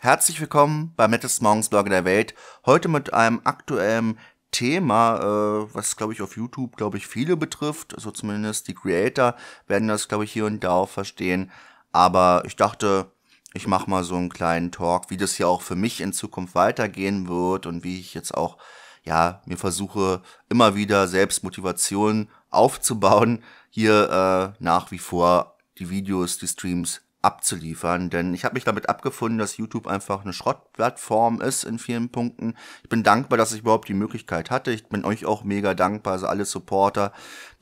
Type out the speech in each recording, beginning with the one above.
Herzlich willkommen bei beim Morgens Blogger der Welt. Heute mit einem aktuellen Thema, äh, was glaube ich auf YouTube, glaube ich, viele betrifft. Also zumindest die Creator werden das, glaube ich, hier und da auch verstehen. Aber ich dachte, ich mache mal so einen kleinen Talk, wie das hier auch für mich in Zukunft weitergehen wird und wie ich jetzt auch, ja, mir versuche, immer wieder Selbstmotivation aufzubauen, hier äh, nach wie vor die Videos, die Streams abzuliefern, denn ich habe mich damit abgefunden, dass YouTube einfach eine Schrottplattform ist in vielen Punkten. Ich bin dankbar, dass ich überhaupt die Möglichkeit hatte. Ich bin euch auch mega dankbar, also alle Supporter,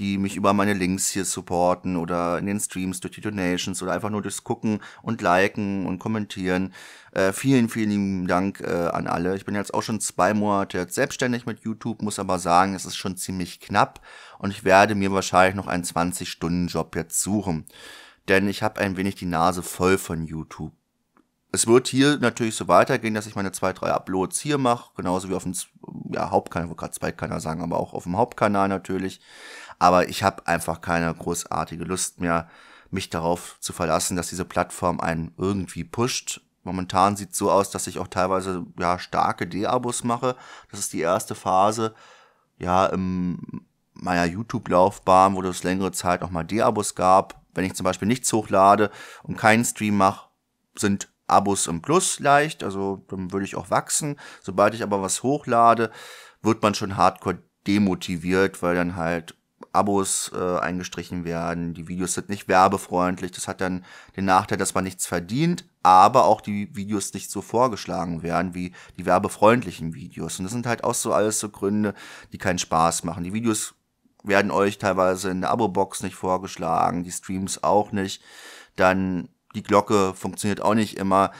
die mich über meine Links hier supporten oder in den Streams durch die Donations oder einfach nur durchs Gucken und Liken und Kommentieren. Äh, vielen, vielen Dank äh, an alle. Ich bin jetzt auch schon zwei Monate selbstständig mit YouTube, muss aber sagen, es ist schon ziemlich knapp und ich werde mir wahrscheinlich noch einen 20-Stunden-Job jetzt suchen denn ich habe ein wenig die Nase voll von YouTube. Es wird hier natürlich so weitergehen, dass ich meine zwei, drei Uploads hier mache, genauso wie auf dem ja, Hauptkanal, wo gerade Zweitkanal sagen, aber auch auf dem Hauptkanal natürlich. Aber ich habe einfach keine großartige Lust mehr, mich darauf zu verlassen, dass diese Plattform einen irgendwie pusht. Momentan sieht so aus, dass ich auch teilweise ja starke D-Abos mache. Das ist die erste Phase. Ja, in meiner YouTube-Laufbahn, wo es längere Zeit auch mal D-Abos gab, wenn ich zum Beispiel nichts hochlade und keinen Stream mache, sind Abos im Plus leicht, also dann würde ich auch wachsen. Sobald ich aber was hochlade, wird man schon hardcore demotiviert, weil dann halt Abos äh, eingestrichen werden, die Videos sind nicht werbefreundlich, das hat dann den Nachteil, dass man nichts verdient, aber auch die Videos nicht so vorgeschlagen werden wie die werbefreundlichen Videos. Und das sind halt auch so alles so Gründe, die keinen Spaß machen. Die Videos werden euch teilweise in der Abo-Box nicht vorgeschlagen, die Streams auch nicht. Dann die Glocke funktioniert auch nicht immer.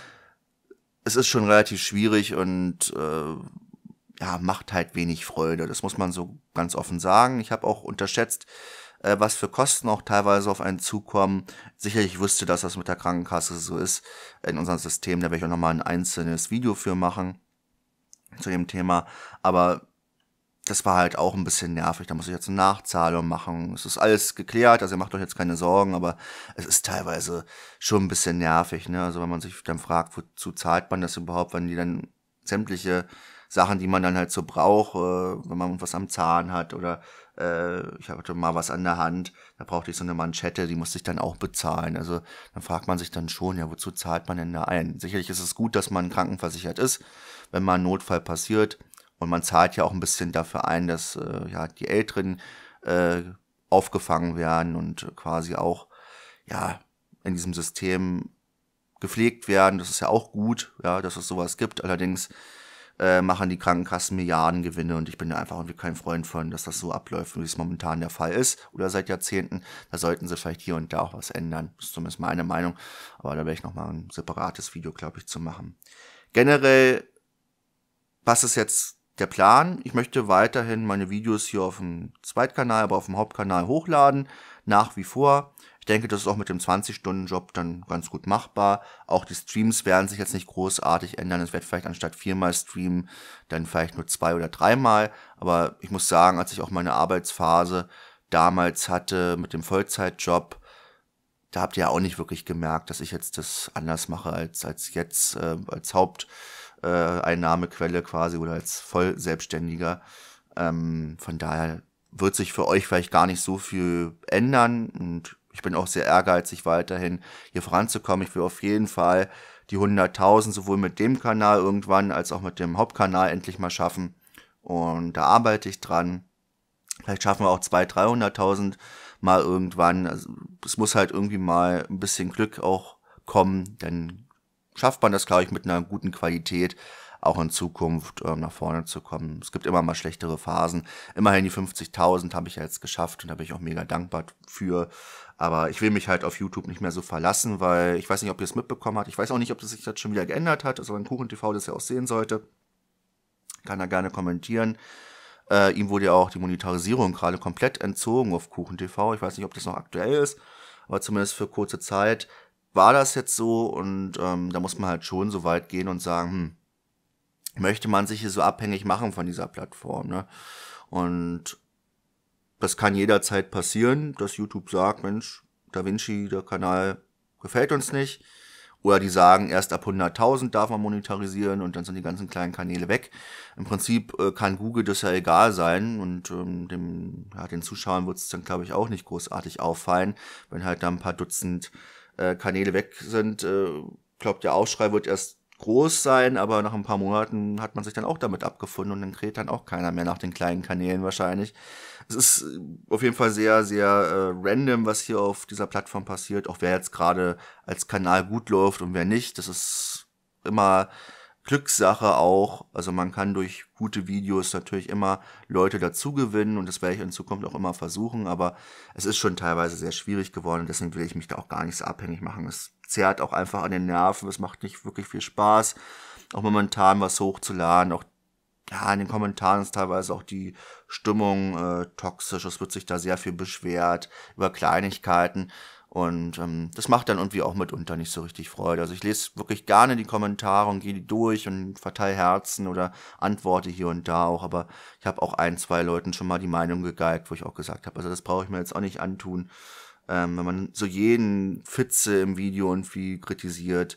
Es ist schon relativ schwierig und äh, ja, macht halt wenig Freude. Das muss man so ganz offen sagen. Ich habe auch unterschätzt, äh, was für Kosten auch teilweise auf einen zukommen. Sicherlich wusste, dass das mit der Krankenkasse so ist in unserem System. Da werde ich auch nochmal ein einzelnes Video für machen zu dem Thema. Aber das war halt auch ein bisschen nervig. Da muss ich jetzt eine Nachzahlung machen. Es ist alles geklärt, also ihr macht euch jetzt keine Sorgen, aber es ist teilweise schon ein bisschen nervig. Ne? Also wenn man sich dann fragt, wozu zahlt man das überhaupt, wenn die dann sämtliche Sachen, die man dann halt so braucht, äh, wenn man was am Zahn hat oder äh, ich hatte mal was an der Hand, da brauchte ich so eine Manschette, die musste ich dann auch bezahlen. Also dann fragt man sich dann schon, ja, wozu zahlt man denn da ein? Sicherlich ist es gut, dass man krankenversichert ist, wenn mal ein Notfall passiert und man zahlt ja auch ein bisschen dafür ein, dass äh, ja, die Älteren äh, aufgefangen werden und quasi auch ja, in diesem System gepflegt werden. Das ist ja auch gut, ja, dass es sowas gibt. Allerdings äh, machen die Krankenkassen Milliardengewinne und ich bin da einfach irgendwie kein Freund von, dass das so abläuft, wie es momentan der Fall ist oder seit Jahrzehnten. Da sollten sie vielleicht hier und da auch was ändern. Das ist zumindest meine Meinung. Aber da werde ich nochmal ein separates Video, glaube ich, zu machen. Generell, was ist jetzt der Plan, ich möchte weiterhin meine Videos hier auf dem Zweitkanal, aber auf dem Hauptkanal hochladen, nach wie vor. Ich denke, das ist auch mit dem 20-Stunden-Job dann ganz gut machbar. Auch die Streams werden sich jetzt nicht großartig ändern. Es wird vielleicht anstatt viermal streamen, dann vielleicht nur zwei oder dreimal. Aber ich muss sagen, als ich auch meine Arbeitsphase damals hatte mit dem Vollzeitjob, da habt ihr ja auch nicht wirklich gemerkt, dass ich jetzt das anders mache als, als jetzt, äh, als Haupt äh, Einnahmequelle quasi oder als Vollselbstständiger. Ähm, von daher wird sich für euch vielleicht gar nicht so viel ändern und ich bin auch sehr ehrgeizig weiterhin hier voranzukommen. Ich will auf jeden Fall die 100.000 sowohl mit dem Kanal irgendwann als auch mit dem Hauptkanal endlich mal schaffen und da arbeite ich dran. Vielleicht schaffen wir auch 200.000, 300.000 mal irgendwann. Also, es muss halt irgendwie mal ein bisschen Glück auch kommen, denn schafft man das, glaube ich, mit einer guten Qualität auch in Zukunft ähm, nach vorne zu kommen. Es gibt immer mal schlechtere Phasen. Immerhin die 50.000 habe ich jetzt geschafft und da bin ich auch mega dankbar für. Aber ich will mich halt auf YouTube nicht mehr so verlassen, weil ich weiß nicht, ob ihr es mitbekommen habt. Ich weiß auch nicht, ob das sich jetzt schon wieder geändert hat. Also wenn KuchenTV das ja auch sehen sollte, kann er gerne kommentieren. Äh, ihm wurde ja auch die Monetarisierung gerade komplett entzogen auf KuchenTV. Ich weiß nicht, ob das noch aktuell ist, aber zumindest für kurze Zeit war das jetzt so und ähm, da muss man halt schon so weit gehen und sagen, hm, möchte man sich hier so abhängig machen von dieser Plattform. Ne? Und das kann jederzeit passieren, dass YouTube sagt, Mensch, Da Vinci, der Kanal gefällt uns nicht. Oder die sagen, erst ab 100.000 darf man monetarisieren und dann sind die ganzen kleinen Kanäle weg. Im Prinzip äh, kann Google das ja egal sein und ähm, dem, ja, den Zuschauern wird es dann, glaube ich, auch nicht großartig auffallen, wenn halt da ein paar Dutzend äh, Kanäle weg sind, äh, glaubt der Aufschrei wird erst groß sein, aber nach ein paar Monaten hat man sich dann auch damit abgefunden und dann kräht dann auch keiner mehr nach den kleinen Kanälen wahrscheinlich. Es ist äh, auf jeden Fall sehr, sehr äh, random, was hier auf dieser Plattform passiert. Auch wer jetzt gerade als Kanal gut läuft und wer nicht, das ist immer Glückssache auch. Also man kann durch gute Videos natürlich immer Leute dazugewinnen und das werde ich in Zukunft auch immer versuchen, aber es ist schon teilweise sehr schwierig geworden und deswegen will ich mich da auch gar nicht so abhängig machen. Es zehrt auch einfach an den Nerven, es macht nicht wirklich viel Spaß, auch momentan was hochzuladen, auch ja, in den Kommentaren ist teilweise auch die Stimmung äh, toxisch, es wird sich da sehr viel beschwert über Kleinigkeiten. Und ähm, das macht dann irgendwie auch mitunter nicht so richtig Freude. Also ich lese wirklich gerne die Kommentare und gehe die durch und verteile Herzen oder antworte hier und da auch. Aber ich habe auch ein, zwei Leuten schon mal die Meinung gegeigt, wo ich auch gesagt habe, also das brauche ich mir jetzt auch nicht antun. Ähm, wenn man so jeden Fitze im Video irgendwie kritisiert,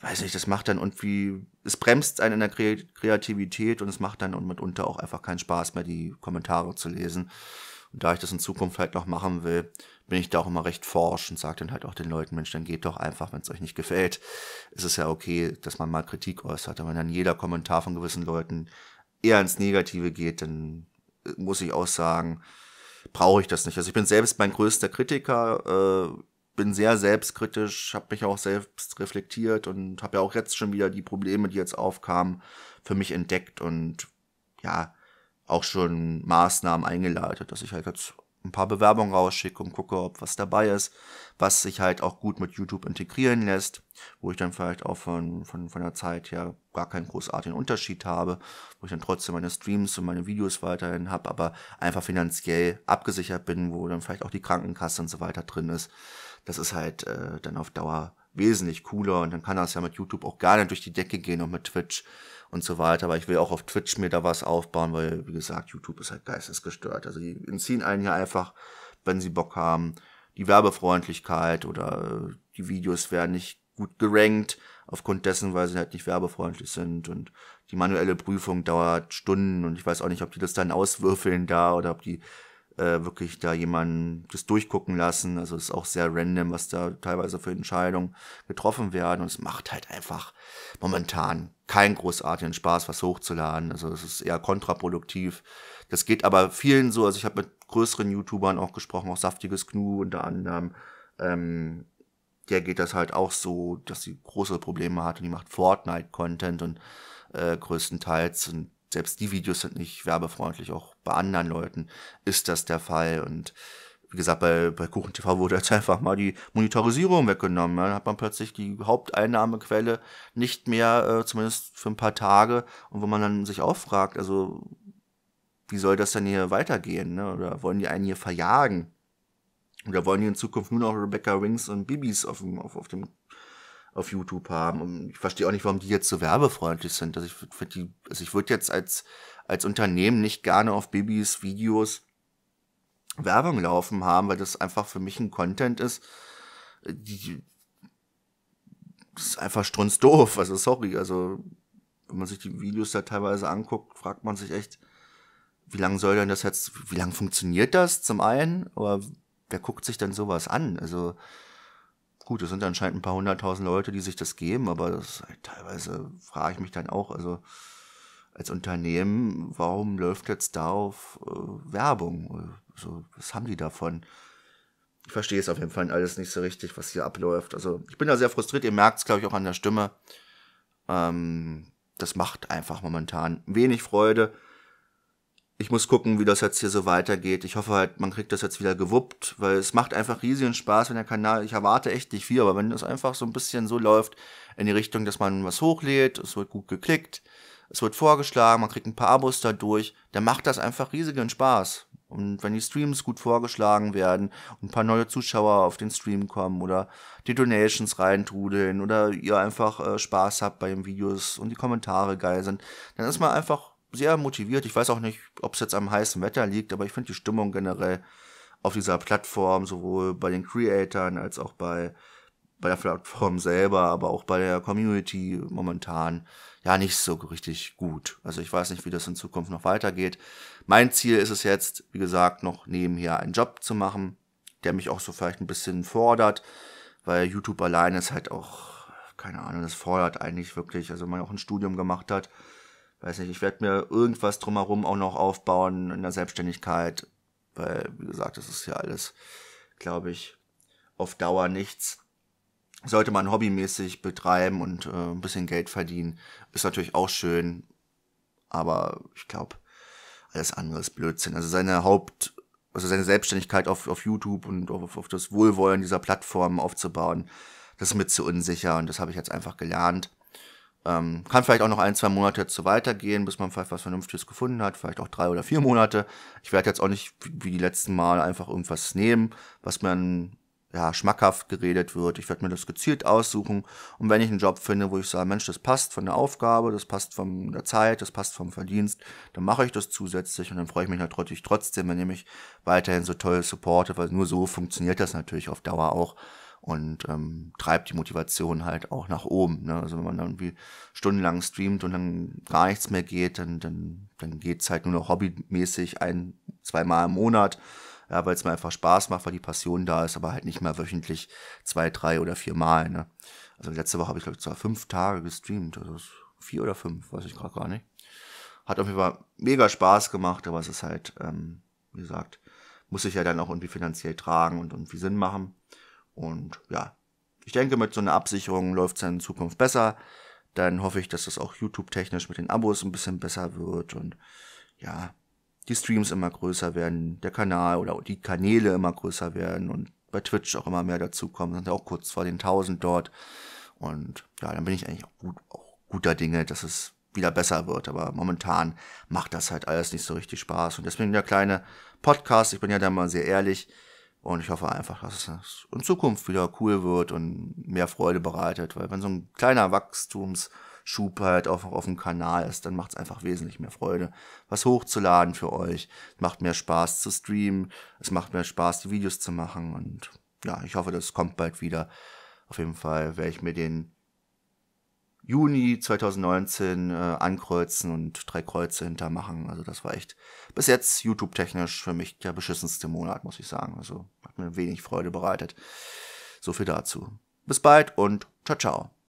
weiß nicht, das macht dann irgendwie, es bremst einen in der Kreativität und es macht dann mitunter auch einfach keinen Spaß mehr, die Kommentare zu lesen. Und da ich das in Zukunft halt noch machen will, bin ich da auch immer recht forsch und sage dann halt auch den Leuten, Mensch, dann geht doch einfach, wenn es euch nicht gefällt. Es ist ja okay, dass man mal Kritik äußert. Aber wenn dann jeder Kommentar von gewissen Leuten eher ins Negative geht, dann äh, muss ich auch sagen, brauche ich das nicht. Also ich bin selbst mein größter Kritiker, äh, bin sehr selbstkritisch, habe mich auch selbst reflektiert und habe ja auch jetzt schon wieder die Probleme, die jetzt aufkamen, für mich entdeckt und ja, auch schon Maßnahmen eingeleitet, dass ich halt jetzt ein paar Bewerbungen rausschicke und gucke, ob was dabei ist, was sich halt auch gut mit YouTube integrieren lässt, wo ich dann vielleicht auch von, von, von der Zeit her gar keinen großartigen Unterschied habe, wo ich dann trotzdem meine Streams und meine Videos weiterhin habe, aber einfach finanziell abgesichert bin, wo dann vielleicht auch die Krankenkasse und so weiter drin ist. Das ist halt äh, dann auf Dauer wesentlich cooler und dann kann das ja mit YouTube auch gerne durch die Decke gehen und mit Twitch und so weiter. Aber ich will auch auf Twitch mir da was aufbauen, weil, wie gesagt, YouTube ist halt geistesgestört. Also die entziehen einen ja einfach, wenn sie Bock haben, die Werbefreundlichkeit oder die Videos werden nicht gut gerankt aufgrund dessen, weil sie halt nicht werbefreundlich sind und die manuelle Prüfung dauert Stunden und ich weiß auch nicht, ob die das dann auswürfeln da oder ob die äh, wirklich da jemanden das durchgucken lassen. Also es ist auch sehr random, was da teilweise für Entscheidungen getroffen werden. Und es macht halt einfach momentan keinen großartigen Spaß, was hochzuladen. Also es ist eher kontraproduktiv. Das geht aber vielen so. Also ich habe mit größeren YouTubern auch gesprochen, auch Saftiges Knu unter anderem. Ähm, der geht das halt auch so, dass sie große Probleme hat und die macht Fortnite-Content und äh, größtenteils und selbst die Videos sind nicht werbefreundlich, auch bei anderen Leuten ist das der Fall. Und wie gesagt, bei, bei Kuchen TV wurde jetzt einfach mal die Monitorisierung weggenommen. Dann hat man plötzlich die Haupteinnahmequelle nicht mehr, äh, zumindest für ein paar Tage. Und wo man dann sich auch fragt, also wie soll das denn hier weitergehen? Ne? Oder wollen die einen hier verjagen? Oder wollen die in Zukunft nur noch Rebecca Rings und Bibis auf dem, auf, auf dem auf YouTube haben. Und ich verstehe auch nicht, warum die jetzt so werbefreundlich sind. Also ich, also ich würde jetzt als, als Unternehmen nicht gerne auf Babys Videos Werbung laufen haben, weil das einfach für mich ein Content ist. Äh, die, das ist einfach strunzdoof. Also sorry, also wenn man sich die Videos da teilweise anguckt, fragt man sich echt, wie lange soll denn das jetzt, wie lange funktioniert das zum einen? Aber wer guckt sich denn sowas an? Also Gut, es sind anscheinend ein paar hunderttausend Leute, die sich das geben, aber das halt teilweise frage ich mich dann auch, also als Unternehmen, warum läuft jetzt da auf äh, Werbung? Also, was haben die davon? Ich verstehe es auf jeden Fall alles nicht so richtig, was hier abläuft. Also ich bin da sehr frustriert, ihr merkt es, glaube ich, auch an der Stimme. Ähm, das macht einfach momentan wenig Freude ich muss gucken, wie das jetzt hier so weitergeht. Ich hoffe halt, man kriegt das jetzt wieder gewuppt, weil es macht einfach riesigen Spaß, wenn der Kanal, ich erwarte echt nicht viel, aber wenn es einfach so ein bisschen so läuft, in die Richtung, dass man was hochlädt, es wird gut geklickt, es wird vorgeschlagen, man kriegt ein paar Abos dadurch, dann macht das einfach riesigen Spaß. Und wenn die Streams gut vorgeschlagen werden und ein paar neue Zuschauer auf den Stream kommen oder die Donations reintrudeln oder ihr einfach äh, Spaß habt bei den Videos und die Kommentare geil sind, dann ist man einfach sehr motiviert. Ich weiß auch nicht, ob es jetzt am heißen Wetter liegt, aber ich finde die Stimmung generell auf dieser Plattform, sowohl bei den Creatoren als auch bei, bei der Plattform selber, aber auch bei der Community momentan, ja, nicht so richtig gut. Also ich weiß nicht, wie das in Zukunft noch weitergeht. Mein Ziel ist es jetzt, wie gesagt, noch nebenher einen Job zu machen, der mich auch so vielleicht ein bisschen fordert, weil YouTube alleine ist halt auch, keine Ahnung, das fordert eigentlich wirklich, also man auch ein Studium gemacht hat weiß nicht, ich werde mir irgendwas drumherum auch noch aufbauen in der Selbstständigkeit, weil, wie gesagt, das ist ja alles, glaube ich, auf Dauer nichts. Sollte man hobbymäßig betreiben und äh, ein bisschen Geld verdienen, ist natürlich auch schön, aber ich glaube, alles andere ist Blödsinn. Also seine Haupt, also seine Selbstständigkeit auf, auf YouTube und auf, auf das Wohlwollen dieser Plattformen aufzubauen, das ist mir zu unsicher und das habe ich jetzt einfach gelernt. Ähm, kann vielleicht auch noch ein, zwei Monate zu weitergehen, bis man vielleicht was Vernünftiges gefunden hat, vielleicht auch drei oder vier Monate. Ich werde jetzt auch nicht wie die letzten Mal einfach irgendwas nehmen, was man ja, schmackhaft geredet wird. Ich werde mir das gezielt aussuchen. Und wenn ich einen Job finde, wo ich sage, Mensch, das passt von der Aufgabe, das passt von der Zeit, das passt vom Verdienst, dann mache ich das zusätzlich und dann freue ich mich natürlich trotzdem, wenn ich mich weiterhin so toll supporte, weil nur so funktioniert das natürlich auf Dauer auch und ähm, treibt die Motivation halt auch nach oben. Ne? Also wenn man dann irgendwie stundenlang streamt und dann gar nichts mehr geht, dann, dann, dann geht's halt nur noch hobbymäßig ein, zweimal im Monat, ja, weil es mir einfach Spaß macht, weil die Passion da ist, aber halt nicht mehr wöchentlich zwei, drei oder vier Mal. Ne? Also letzte Woche habe ich, glaube ich, zwar fünf Tage gestreamt, also vier oder fünf, weiß ich gerade gar nicht. Hat auf jeden Fall mega Spaß gemacht, aber es ist halt, ähm, wie gesagt, muss ich ja dann auch irgendwie finanziell tragen und irgendwie Sinn machen. Und ja, ich denke, mit so einer Absicherung läuft es dann in Zukunft besser. Dann hoffe ich, dass das auch YouTube-technisch mit den Abos ein bisschen besser wird und ja, die Streams immer größer werden, der Kanal oder die Kanäle immer größer werden und bei Twitch auch immer mehr dazukommen. Sind ja auch kurz vor den 1000 dort. Und ja, dann bin ich eigentlich auch, gut, auch guter Dinge, dass es wieder besser wird. Aber momentan macht das halt alles nicht so richtig Spaß. Und deswegen der kleine Podcast, ich bin ja da mal sehr ehrlich, und ich hoffe einfach, dass es in Zukunft wieder cool wird und mehr Freude bereitet, weil wenn so ein kleiner Wachstumsschub halt auch auf dem Kanal ist, dann macht es einfach wesentlich mehr Freude, was hochzuladen für euch. Macht mehr Spaß zu streamen, es macht mehr Spaß, die Videos zu machen und ja, ich hoffe, das kommt bald wieder. Auf jeden Fall werde ich mir den Juni 2019 äh, ankreuzen und drei Kreuze hintermachen. Also das war echt bis jetzt YouTube-technisch für mich der beschissenste Monat, muss ich sagen. Also hat mir wenig Freude bereitet. So viel dazu. Bis bald und ciao, ciao.